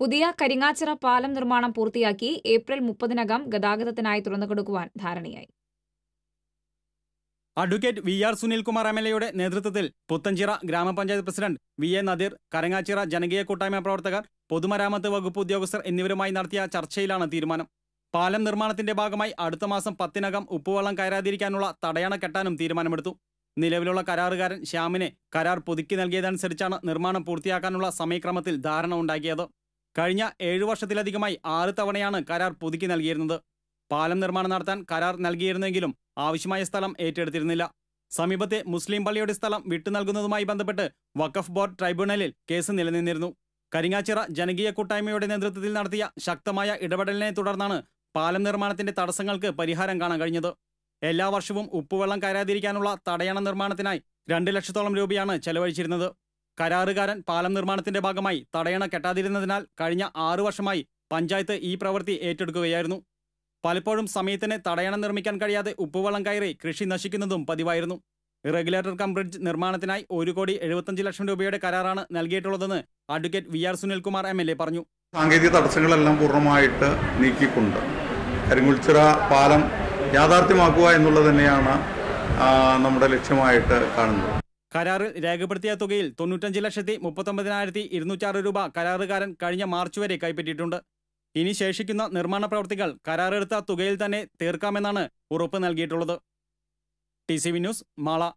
പുതിയ കരിങ്ങാച്ചിറ പാലം നിർമ്മാണം പൂർത്തിയാക്കി ഏപ്രിൽ മുപ്പതിനകം ഗതാഗതത്തിനായി തുറന്നുകൊടുക്കുവാൻ ധാരണയായി advocate V R Sunilkumar M L എയുടെ നേതൃത്വത്തിൽ പുത്തഞ്ചിറ ഗ്രാമപഞ്ചായത്ത് president V A Nadeer Karangachira ജനകീയ കൂട്ടായ്മ പ്രവർത്തകർ പൊതുമരാമത്ത് വകുപ്പ് ഉദ്യോഗസ്ഥർ എന്നിവരുമായി നടത്തിയ ചർച്ചയിലാണ് തീരുമാനം പാലം നിർമ്മാണത്തിന്റെ ഭാഗമായി അടുത്ത മാസം പത്തിനകം ഉപ്പുവെള്ളം കയറാതിരിക്കാനുള്ള തടയണ കെട്ടാനും തീരുമാനമെടുത്തു നിലവിലുള്ള കരാറുകാരൻ ശ്യാമിനെ കരാർ പുതുക്കി നൽകിയതനുസരിച്ചാണ് നിർമ്മാണം പൂർത്തിയാക്കാനുള്ള സമയക്രമത്തിൽ ധാരണ ഉണ്ടാക്കിയത് കഴിഞ്ഞ ഏഴു വർഷത്തിലധികമായി ആറ് തവണയാണ് കരാർ പുതുക്കി നൽകിയിരുന്നത് പാലം നിർമ്മാണം നടത്താൻ കരാർ നൽകിയിരുന്നെങ്കിലും ആവശ്യമായ സ്ഥലം ഏറ്റെടുത്തിരുന്നില്ല സമീപത്തെ മുസ്ലിം പള്ളിയുടെ സ്ഥലം വിട്ടു നൽകുന്നതുമായി ബന്ധപ്പെട്ട് വഖഫ് ബോർഡ് ട്രൈബ്യൂണലിൽ കേസ് നിലനിന്നിരുന്നു കരിങ്ങാച്ചിറ ജനകീയ കൂട്ടായ്മയുടെ നേതൃത്വത്തിൽ നടത്തിയ ശക്തമായ ഇടപെടലിനെ തുടർന്നാണ് പാലം നിർമ്മാണത്തിന്റെ തടസ്സങ്ങൾക്ക് പരിഹാരം കാണാൻ കഴിഞ്ഞത് എല്ലാ വർഷവും ഉപ്പുവെള്ളം കയറാതിരിക്കാനുള്ള തടയണ നിർമ്മാണത്തിനായി രണ്ട് ലക്ഷത്തോളം രൂപയാണ് ചെലവഴിച്ചിരുന്നത് കരാറുകാരൻ പാലം നിർമ്മാണത്തിന്റെ ഭാഗമായി തടയണ കെട്ടാതിരുന്നതിനാൽ കഴിഞ്ഞ ആറു വർഷമായി പഞ്ചായത്ത് ഈ പ്രവൃത്തി ഏറ്റെടുക്കുകയായിരുന്നു പലപ്പോഴും സമയത്തിന് തടയണ നിർമ്മിക്കാൻ കഴിയാതെ ഉപ്പുവെള്ളം കയറി കൃഷി നശിക്കുന്നതും പതിവായിരുന്നു റെഗുലേറ്റർ കം ബ്രിഡ്ജ് നിർമ്മാണത്തിനായി ഒരു കോടി എഴുപത്തഞ്ച് ലക്ഷം രൂപയുടെ കരാറാണ് നൽകിയിട്ടുള്ളതെന്ന് advocate V R Sunilkumar M L A പറഞ്ഞു സാങ്കേതിക തടസ്സങ്ങളെല്ലാം പൂർണ്ണമായിട്ട് നീക്കിക്കൊണ്ട് കരിങ്ങുൾച്ചിറ പാലം യാഥാർത്ഥ്യമാക്കുക എന്നുള്ളത് തന്നെയാണ് നമ്മുടെ ലക്ഷ്യമായിട്ട് കാണുന്നത് കരാറിൽ രേഖപ്പെടുത്തിയ തുകയിൽ തൊണ്ണൂറ്റഞ്ച് ലക്ഷത്തി മുപ്പത്തൊമ്പതിനായിരത്തി ഇരുന്നൂറ്റാറ് രൂപ കരാറുകാരൻ കഴിഞ്ഞ മാർച്ച് വരെ കൈപ്പറ്റിയിട്ടുണ്ട് ഇനി ശേഷിക്കുന്ന നിർമ്മാണ പ്രവൃത്തികൾ കരാറെടുത്ത തുകയിൽ തന്നെ തീർക്കാമെന്നാണ് ഉറപ്പ് നൽകിയിട്ടുള്ളത് T C V news Mala